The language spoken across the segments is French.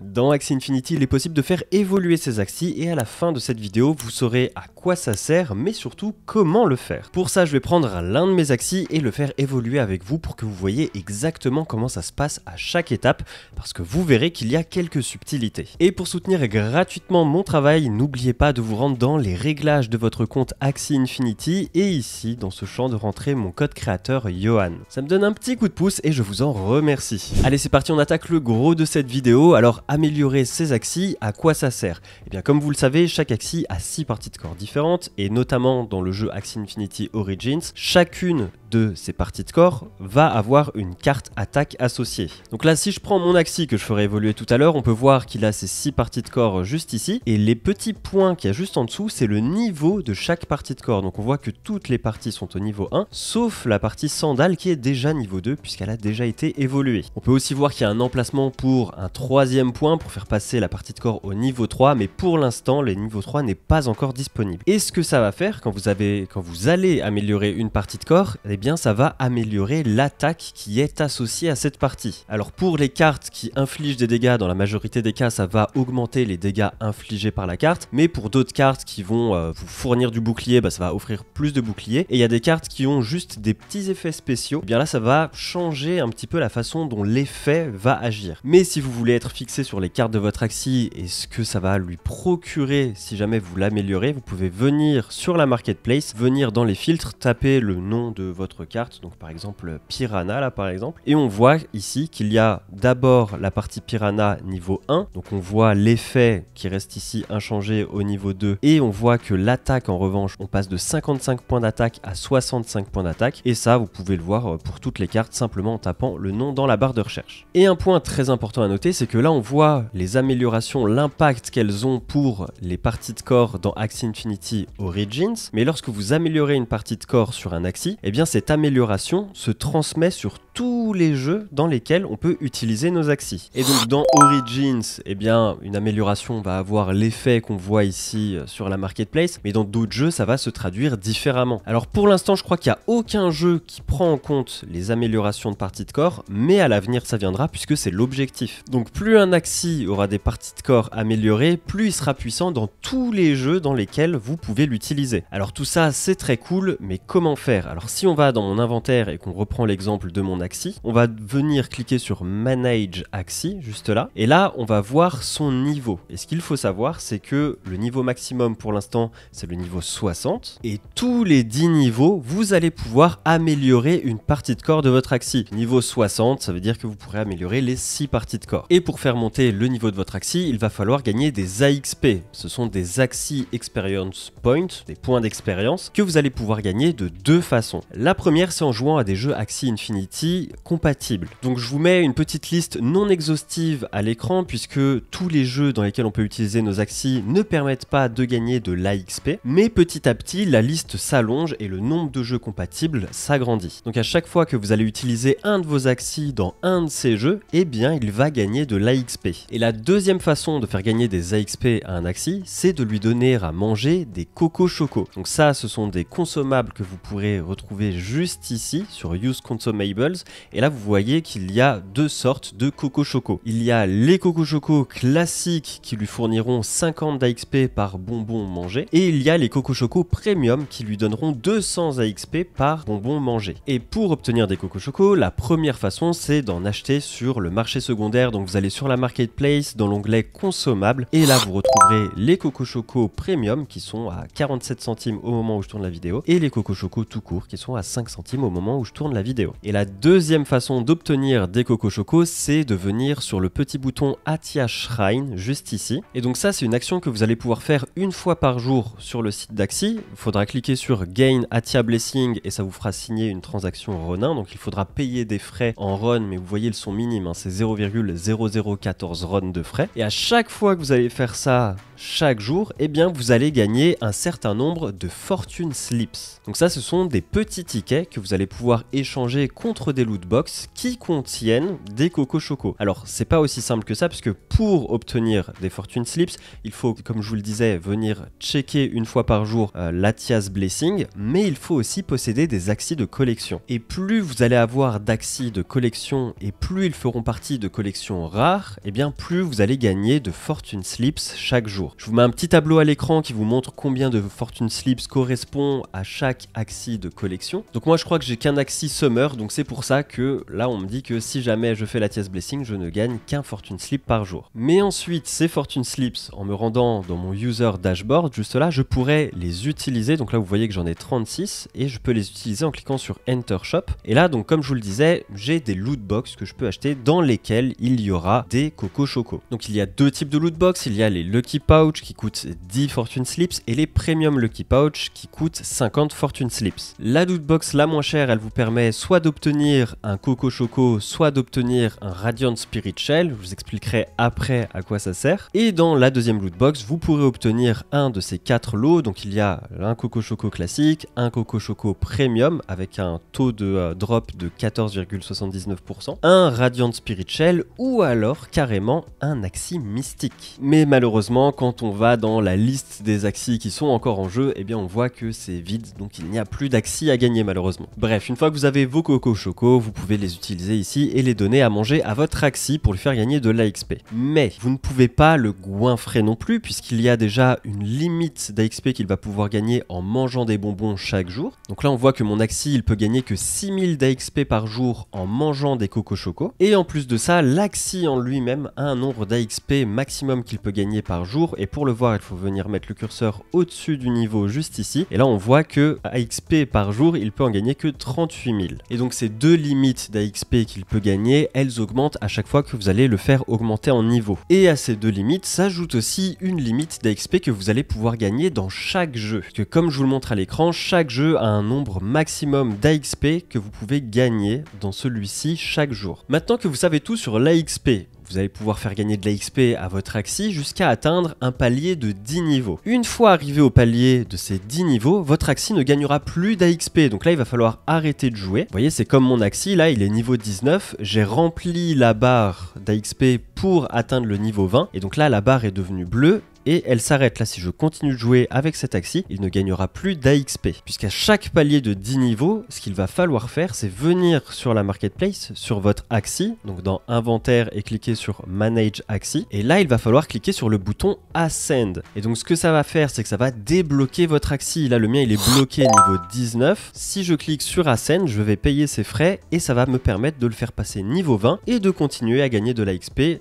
Dans Axie Infinity, il est possible de faire évoluer ses axis et à la fin de cette vidéo, vous saurez à quoi ça sert, mais surtout comment le faire. Pour ça, je vais prendre l'un de mes axis et le faire évoluer avec vous pour que vous voyez exactement comment ça se passe à chaque étape, parce que vous verrez qu'il y a quelques subtilités. Et pour soutenir gratuitement mon travail, n'oubliez pas de vous rendre dans les réglages de votre compte Axie Infinity et ici, dans ce champ, de rentrer mon code créateur Johan. Ça me donne un petit coup de pouce et je vous en remercie. Allez, c'est parti, on attaque le gros de cette vidéo. Alors améliorer ses axis, à quoi ça sert Et eh bien comme vous le savez, chaque axis a 6 parties de corps différentes, et notamment dans le jeu Axie Infinity Origins, chacune de ces parties de corps va avoir une carte attaque associée. Donc là, si je prends mon axe que je ferai évoluer tout à l'heure, on peut voir qu'il a ses 6 parties de corps juste ici, et les petits points qu'il y a juste en dessous, c'est le niveau de chaque partie de corps. Donc on voit que toutes les parties sont au niveau 1, sauf la partie sandale qui est déjà niveau 2, puisqu'elle a déjà été évoluée. On peut aussi voir qu'il y a un emplacement pour un troisième point pour faire passer la partie de corps au niveau 3, mais pour l'instant, le niveau 3 n'est pas encore disponible. Et ce que ça va faire quand vous, avez, quand vous allez améliorer une partie de corps, et eh bien ça va améliorer l'attaque qui est associée à cette partie. Alors pour les cartes qui infligent des dégâts, dans la majorité des cas, ça va augmenter les dégâts infligés par la carte, mais pour d'autres cartes qui vont euh, vous fournir du bouclier, bah, ça va offrir plus de boucliers. Et il y a des cartes qui ont juste des petits effets spéciaux, et eh bien là ça va changer un petit peu la façon dont l'effet va agir. Mais si vous voulez être fixé sur les cartes de votre axi et ce que ça va lui procurer si jamais vous l'améliorez, vous pouvez venir sur la marketplace, venir dans les filtres, taper le nom de votre carte, donc par exemple Piranha là par exemple, et on voit ici qu'il y a d'abord la partie Piranha niveau 1, donc on voit l'effet qui reste ici inchangé au niveau 2, et on voit que l'attaque en revanche, on passe de 55 points d'attaque à 65 points d'attaque, et ça vous pouvez le voir euh, pour toutes les cartes simplement en tapant le nom dans la barre de recherche. Et un point très important à noter, c'est que là on voit les améliorations, l'impact qu'elles ont pour les parties de corps dans Axie Infinity Origins, mais lorsque vous améliorez une partie de corps sur un Axie, eh bien cette amélioration se transmet sur tous les jeux dans lesquels on peut utiliser nos axis. Et donc dans Origins, eh bien, une amélioration va avoir l'effet qu'on voit ici euh, sur la marketplace, mais dans d'autres jeux, ça va se traduire différemment. Alors pour l'instant, je crois qu'il n'y a aucun jeu qui prend en compte les améliorations de parties de corps, mais à l'avenir, ça viendra puisque c'est l'objectif. Donc plus un axis aura des parties de corps améliorées, plus il sera puissant dans tous les jeux dans lesquels vous pouvez l'utiliser. Alors tout ça, c'est très cool, mais comment faire Alors si on va dans mon inventaire et qu'on reprend l'exemple de mon axi, on va venir cliquer sur Manage Axie, juste là. Et là, on va voir son niveau. Et ce qu'il faut savoir, c'est que le niveau maximum pour l'instant, c'est le niveau 60. Et tous les 10 niveaux, vous allez pouvoir améliorer une partie de corps de votre Axie. Niveau 60, ça veut dire que vous pourrez améliorer les 6 parties de corps. Et pour faire monter le niveau de votre Axie, il va falloir gagner des AXP. Ce sont des Axie Experience Points, des points d'expérience, que vous allez pouvoir gagner de deux façons. La première, c'est en jouant à des jeux Axie Infinity compatible. compatibles. Donc je vous mets une petite liste non exhaustive à l'écran puisque tous les jeux dans lesquels on peut utiliser nos axis ne permettent pas de gagner de l'AXP, mais petit à petit la liste s'allonge et le nombre de jeux compatibles s'agrandit. Donc à chaque fois que vous allez utiliser un de vos axis dans un de ces jeux, eh bien il va gagner de l'AXP. Et la deuxième façon de faire gagner des AXP à un axi, c'est de lui donner à manger des coco choco. Donc ça, ce sont des consommables que vous pourrez retrouver juste ici sur Use Consumables et là, vous voyez qu'il y a deux sortes de Coco Choco. Il y a les Coco Choco classiques qui lui fourniront 50 d'AXP par bonbon mangé, et il y a les Coco Choco premium qui lui donneront 200 AXP par bonbon mangé. Et pour obtenir des Coco Choco, la première façon, c'est d'en acheter sur le marché secondaire. Donc vous allez sur la marketplace dans l'onglet consommable et là vous retrouverez les Coco Choco premium qui sont à 47 centimes au moment où je tourne la vidéo, et les Coco Choco tout court qui sont à 5 centimes au moment où je tourne la vidéo. Et la deuxième Deuxième façon d'obtenir des Coco Choco, c'est de venir sur le petit bouton Atia Shrine, juste ici. Et donc ça, c'est une action que vous allez pouvoir faire une fois par jour sur le site d'Axi. Il faudra cliquer sur Gain Atia Blessing et ça vous fera signer une transaction Ronin. Donc il faudra payer des frais en Ron, mais vous voyez ils sont minimes. Hein. c'est 0,0014 Ron de frais. Et à chaque fois que vous allez faire ça, chaque jour, eh bien vous allez gagner un certain nombre de Fortune Slips. Donc ça, ce sont des petits tickets que vous allez pouvoir échanger contre des des box qui contiennent des Coco Choco. Alors, c'est pas aussi simple que ça, parce que pour obtenir des Fortune Slips, il faut, comme je vous le disais, venir checker une fois par jour la euh, l'Atias Blessing, mais il faut aussi posséder des axis de collection. Et plus vous allez avoir d'axis de collection et plus ils feront partie de collections rares, et eh bien plus vous allez gagner de Fortune Slips chaque jour. Je vous mets un petit tableau à l'écran qui vous montre combien de Fortune Slips correspond à chaque axis de collection. Donc moi je crois que j'ai qu'un axis Summer, donc c'est pour ça que là on me dit que si jamais je fais la Tias Blessing, je ne gagne qu'un Fortune Slip par jour. Mais ensuite, ces Fortune Slips, en me rendant dans mon user dashboard, juste là, je pourrais les utiliser. Donc là, vous voyez que j'en ai 36 et je peux les utiliser en cliquant sur Enter Shop. Et là, donc comme je vous le disais, j'ai des loot box que je peux acheter dans lesquels il y aura des Coco Choco. Donc il y a deux types de loot box, il y a les Lucky Pouch qui coûtent 10 Fortune Slips et les Premium Lucky Pouch qui coûtent 50 Fortune Slips. La loot box la moins chère, elle vous permet soit d'obtenir un Coco Choco, soit d'obtenir un Radiant Spirit Shell, je vous expliquerai après à quoi ça sert. Et dans la deuxième loot box, vous pourrez obtenir un de ces quatre lots, donc il y a un Coco Choco classique, un Coco Choco Premium avec un taux de euh, drop de 14,79%, un Radiant Spirit Shell ou alors carrément un Axi Mystique. Mais malheureusement, quand on va dans la liste des Axis qui sont encore en jeu, eh bien on voit que c'est vide, donc il n'y a plus d'Axis à gagner malheureusement. Bref, une fois que vous avez vos Coco Choco, vous pouvez les utiliser ici et les donner à manger à votre Axie pour lui faire gagner de l'AXP. Mais vous ne pouvez pas le goinfrer non plus puisqu'il y a déjà une limite d'AXP qu'il va pouvoir gagner en mangeant des bonbons chaque jour. Donc là on voit que mon Axie il peut gagner que 6000 d'AXP par jour en mangeant des Coco Choco. Et en plus de ça, l'Axie en lui-même a un nombre d'AXP maximum qu'il peut gagner par jour et pour le voir il faut venir mettre le curseur au-dessus du niveau juste ici. Et là on voit que AXP par jour il peut en gagner que 38 000. Et donc ces deux limites d'AXP qu'il peut gagner, elles augmentent à chaque fois que vous allez le faire augmenter en niveau. Et à ces deux limites s'ajoute aussi une limite d'AXP que vous allez pouvoir gagner dans chaque jeu. que comme je vous le montre à l'écran, chaque jeu a un nombre maximum d'AXP que vous pouvez gagner dans celui-ci chaque jour. Maintenant que vous savez tout sur l'AXP, vous allez pouvoir faire gagner de la à votre Axie jusqu'à atteindre un palier de 10 niveaux. Une fois arrivé au palier de ces 10 niveaux, votre Axie ne gagnera plus d'AXP, donc là il va falloir arrêter de jouer. Vous voyez, c'est comme mon Axie, là il est niveau 19, j'ai rempli la barre d'AXP pour atteindre le niveau 20, et donc là la barre est devenue bleue, et elle s'arrête là si je continue de jouer avec cet axi, il ne gagnera plus d'AXP. Puisqu'à chaque palier de 10 niveaux, ce qu'il va falloir faire, c'est venir sur la marketplace, sur votre axi, donc dans inventaire et cliquer sur manage axi, et là il va falloir cliquer sur le bouton ascend. Et donc ce que ça va faire, c'est que ça va débloquer votre axi. Là le mien il est bloqué niveau 19. Si je clique sur ascend, je vais payer ses frais et ça va me permettre de le faire passer niveau 20 et de continuer à gagner de l'AXP et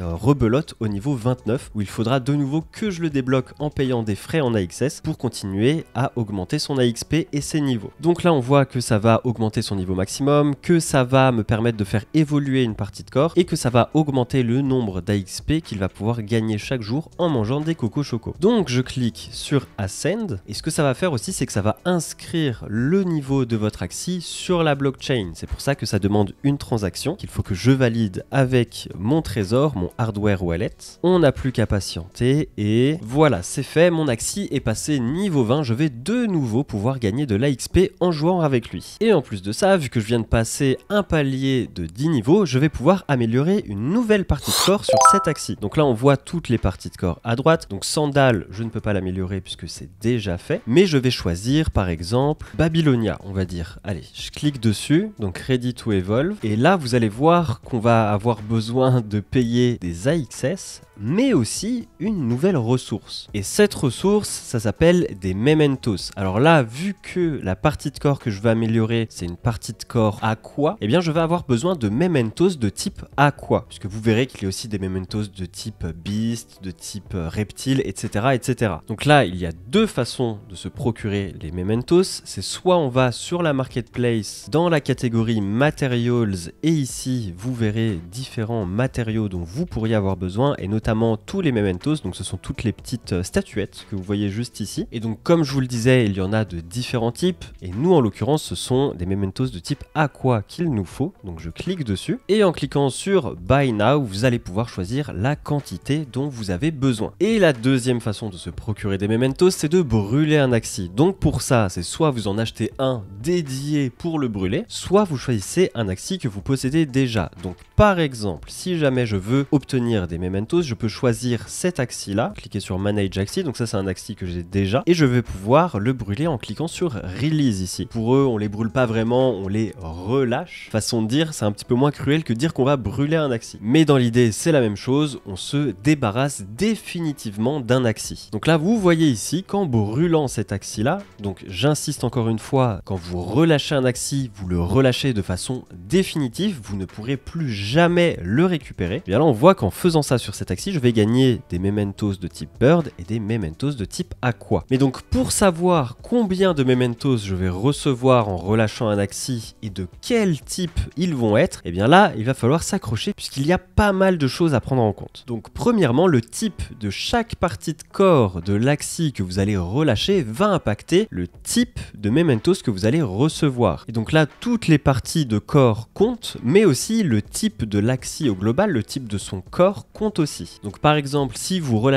euh, rebelote au niveau 29 où il faudra de nouveau que je le débloque en payant des frais en AXS pour continuer à augmenter son AXP et ses niveaux. Donc là on voit que ça va augmenter son niveau maximum, que ça va me permettre de faire évoluer une partie de corps et que ça va augmenter le nombre d'AXP qu'il va pouvoir gagner chaque jour en mangeant des cocos choco. Donc je clique sur Ascend et ce que ça va faire aussi c'est que ça va inscrire le niveau de votre axi sur la blockchain. C'est pour ça que ça demande une transaction qu'il faut que je valide avec mon trésor, mon hardware wallet. On n'a plus qu'à patienter et voilà, c'est fait, mon Axi est passé niveau 20, je vais de nouveau pouvoir gagner de l'AXP en jouant avec lui. Et en plus de ça, vu que je viens de passer un palier de 10 niveaux, je vais pouvoir améliorer une nouvelle partie de corps sur cet Axi. Donc là, on voit toutes les parties de corps à droite, donc Sandal, je ne peux pas l'améliorer puisque c'est déjà fait, mais je vais choisir par exemple Babylonia, on va dire. Allez, je clique dessus, donc Ready to Evolve, et là, vous allez voir qu'on va avoir besoin de payer des AXS, mais aussi une nouvelle ressources ressource. Et cette ressource, ça s'appelle des mementos. Alors là, vu que la partie de corps que je veux améliorer, c'est une partie de corps aqua, et eh bien je vais avoir besoin de mementos de type aqua, puisque vous verrez qu'il y a aussi des mementos de type beast, de type reptile, etc., etc. Donc là, il y a deux façons de se procurer les mementos. C'est soit on va sur la marketplace dans la catégorie materials et ici vous verrez différents matériaux dont vous pourriez avoir besoin et notamment tous les mementos. Donc ce sont toutes les petites euh, statuettes que vous voyez juste ici. Et donc comme je vous le disais, il y en a de différents types. Et nous en l'occurrence, ce sont des mementos de type aqua qu'il nous faut. Donc je clique dessus. Et en cliquant sur Buy Now, vous allez pouvoir choisir la quantité dont vous avez besoin. Et la deuxième façon de se procurer des mementos, c'est de brûler un axi. Donc pour ça, c'est soit vous en achetez un dédié pour le brûler, soit vous choisissez un axi que vous possédez déjà. Donc par exemple, si jamais je veux obtenir des mementos, je peux choisir cet axi cliquez sur Manage axi, donc ça c'est un axi que j'ai déjà, et je vais pouvoir le brûler en cliquant sur Release ici. Pour eux, on les brûle pas vraiment, on les relâche. Façon de dire, c'est un petit peu moins cruel que dire qu'on va brûler un axi. Mais dans l'idée, c'est la même chose, on se débarrasse définitivement d'un axi. Donc là, vous voyez ici qu'en brûlant cet axi là donc j'insiste encore une fois, quand vous relâchez un Axie vous le relâchez de façon définitive, vous ne pourrez plus jamais le récupérer. Et bien là, on voit qu'en faisant ça sur cet axi, je vais gagner des mementos de type bird et des mementos de type aqua. Mais donc pour savoir combien de mementos je vais recevoir en relâchant un axi et de quel type ils vont être, et eh bien là il va falloir s'accrocher puisqu'il y a pas mal de choses à prendre en compte. Donc premièrement le type de chaque partie de corps de l'axi que vous allez relâcher va impacter le type de mementos que vous allez recevoir. Et donc là toutes les parties de corps comptent mais aussi le type de l'axi au global, le type de son corps compte aussi. Donc par exemple si vous relâchez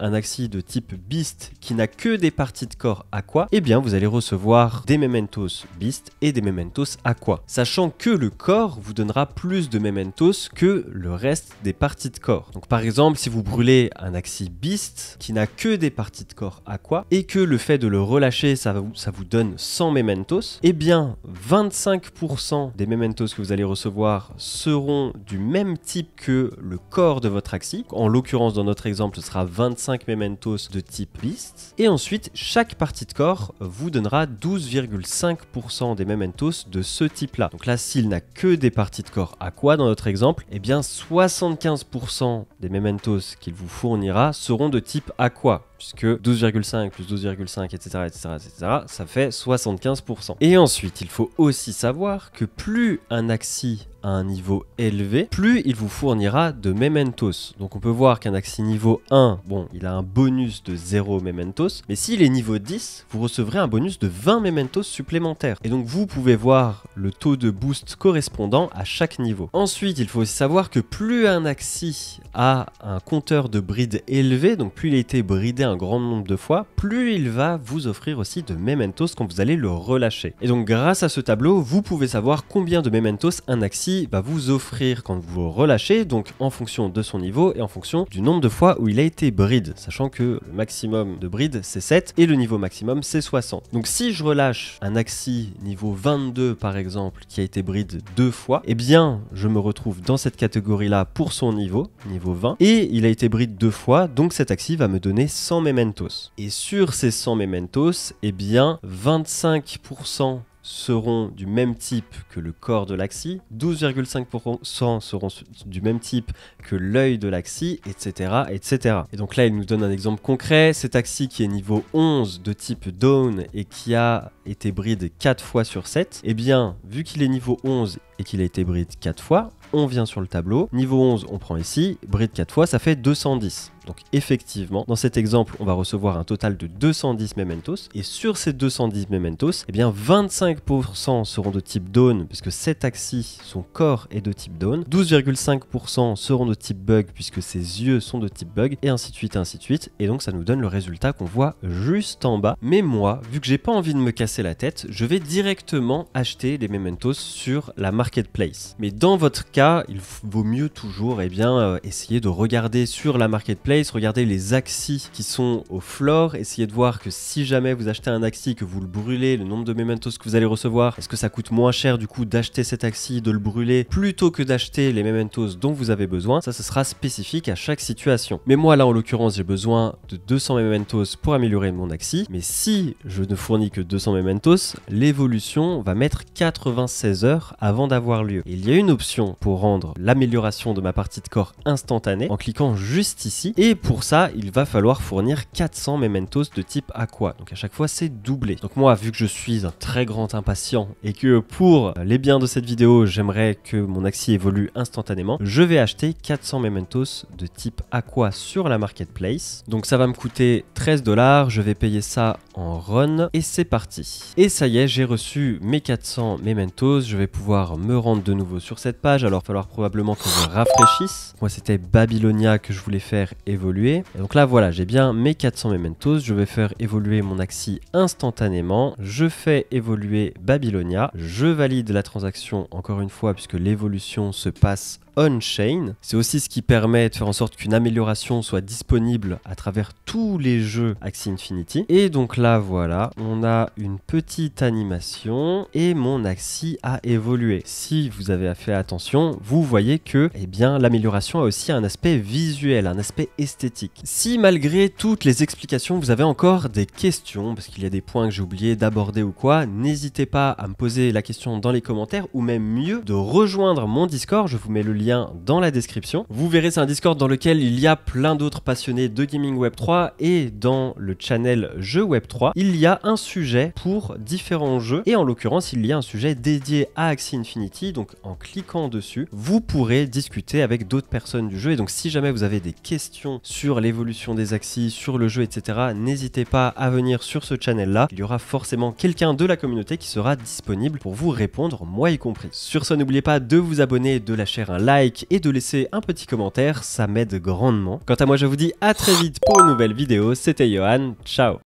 un axi de type Beast qui n'a que des parties de corps Aqua, et eh bien vous allez recevoir des Mementos Beast et des Mementos Aqua. Sachant que le corps vous donnera plus de Mementos que le reste des parties de corps. Donc par exemple, si vous brûlez un axi Beast qui n'a que des parties de corps Aqua et que le fait de le relâcher, ça, vous, ça vous donne 100 Mementos, et eh bien 25% des Mementos que vous allez recevoir seront du même type que le corps de votre axi. En l'occurrence, dans notre exemple, ce sera 25 mementos de type liste Et ensuite, chaque partie de corps vous donnera 12,5% des mementos de ce type-là. Donc là, s'il n'a que des parties de corps aqua dans notre exemple, eh bien 75% des mementos qu'il vous fournira seront de type aqua puisque 12,5 plus 12,5, etc., etc., etc., ça fait 75%. Et ensuite, il faut aussi savoir que plus un axi a un niveau élevé, plus il vous fournira de mementos. Donc on peut voir qu'un axi niveau 1, bon, il a un bonus de 0 mementos, mais s'il est niveau 10, vous recevrez un bonus de 20 mementos supplémentaires. Et donc vous pouvez voir le taux de boost correspondant à chaque niveau. Ensuite, il faut aussi savoir que plus un axi a un compteur de bride élevé, donc plus il a été bridé un grand nombre de fois, plus il va vous offrir aussi de mementos quand vous allez le relâcher. Et donc grâce à ce tableau, vous pouvez savoir combien de mementos un axi va vous offrir quand vous relâchez, donc en fonction de son niveau et en fonction du nombre de fois où il a été bride, sachant que le maximum de bride c'est 7 et le niveau maximum c'est 60. Donc si je relâche un axi niveau 22 par exemple qui a été bride deux fois, eh bien je me retrouve dans cette catégorie là pour son niveau, niveau 20, et il a été bride deux fois, donc cet axi va me donner 100 mementos. Et sur ces 100 mementos, eh bien, 25% seront du même type que le corps de l'axi, 12,5% seront du même type que l'œil de l'axi, etc., etc. Et donc là, il nous donne un exemple concret. Cet axi qui est niveau 11 de type Dawn et qui a été bride 4 fois sur 7, eh bien, vu qu'il est niveau 11 et qu'il a été bride 4 fois, on vient sur le tableau. Niveau 11, on prend ici, bride 4 fois, ça fait 210. Donc effectivement, dans cet exemple, on va recevoir un total de 210 mementos et sur ces 210 mementos, eh bien 25% seront de type Dawn puisque cet axi, son corps est de type Dawn, 12,5% seront de type Bug puisque ses yeux sont de type Bug et ainsi de suite, ainsi de suite. Et donc ça nous donne le résultat qu'on voit juste en bas. Mais moi, vu que j'ai pas envie de me casser la tête, je vais directement acheter les mementos sur la marketplace. Mais dans votre cas, il vaut mieux toujours eh bien euh, essayer de regarder sur la marketplace regardez les axis qui sont au floor, essayez de voir que si jamais vous achetez un axis que vous le brûlez, le nombre de mementos que vous allez recevoir, est-ce que ça coûte moins cher du coup d'acheter cet axis, de le brûler, plutôt que d'acheter les mementos dont vous avez besoin, ça ce sera spécifique à chaque situation. Mais moi là en l'occurrence j'ai besoin de 200 mementos pour améliorer mon axis, mais si je ne fournis que 200 mementos, l'évolution va mettre 96 heures avant d'avoir lieu. Et il y a une option pour rendre l'amélioration de ma partie de corps instantanée en cliquant juste ici et pour ça, il va falloir fournir 400 mementos de type aqua. Donc à chaque fois, c'est doublé. Donc moi, vu que je suis un très grand impatient et que pour euh, les biens de cette vidéo, j'aimerais que mon axi évolue instantanément, je vais acheter 400 mementos de type aqua sur la marketplace. Donc ça va me coûter 13 dollars, je vais payer ça en run et c'est parti. Et ça y est, j'ai reçu mes 400 mementos, je vais pouvoir me rendre de nouveau sur cette page. Alors il va falloir probablement que je rafraîchisse. Moi, c'était Babylonia que je voulais faire évoluer. donc là, voilà, j'ai bien mes 400 mementos. Je vais faire évoluer mon axi instantanément. Je fais évoluer Babylonia. Je valide la transaction encore une fois puisque l'évolution se passe on-chain. C'est aussi ce qui permet de faire en sorte qu'une amélioration soit disponible à travers tous les jeux Axie Infinity. Et donc là, voilà, on a une petite animation et mon Axie a évolué. Si vous avez fait attention, vous voyez que eh bien, l'amélioration a aussi un aspect visuel, un aspect esthétique. Si malgré toutes les explications, vous avez encore des questions, parce qu'il y a des points que j'ai oublié d'aborder ou quoi, n'hésitez pas à me poser la question dans les commentaires ou même mieux de rejoindre mon Discord, je vous mets le lien dans la description. Vous verrez, c'est un Discord dans lequel il y a plein d'autres passionnés de gaming Web 3 et dans le channel Jeux Web 3, il y a un sujet pour différents jeux et en l'occurrence, il y a un sujet dédié à Axie Infinity. Donc en cliquant dessus, vous pourrez discuter avec d'autres personnes du jeu. Et donc si jamais vous avez des questions sur l'évolution des Axies, sur le jeu, etc., n'hésitez pas à venir sur ce channel-là. Il y aura forcément quelqu'un de la communauté qui sera disponible pour vous répondre, moi y compris. Sur ce, n'oubliez pas de vous abonner et de lâcher un like like et de laisser un petit commentaire, ça m'aide grandement. Quant à moi, je vous dis à très vite pour une nouvelle vidéo. C'était Johan, ciao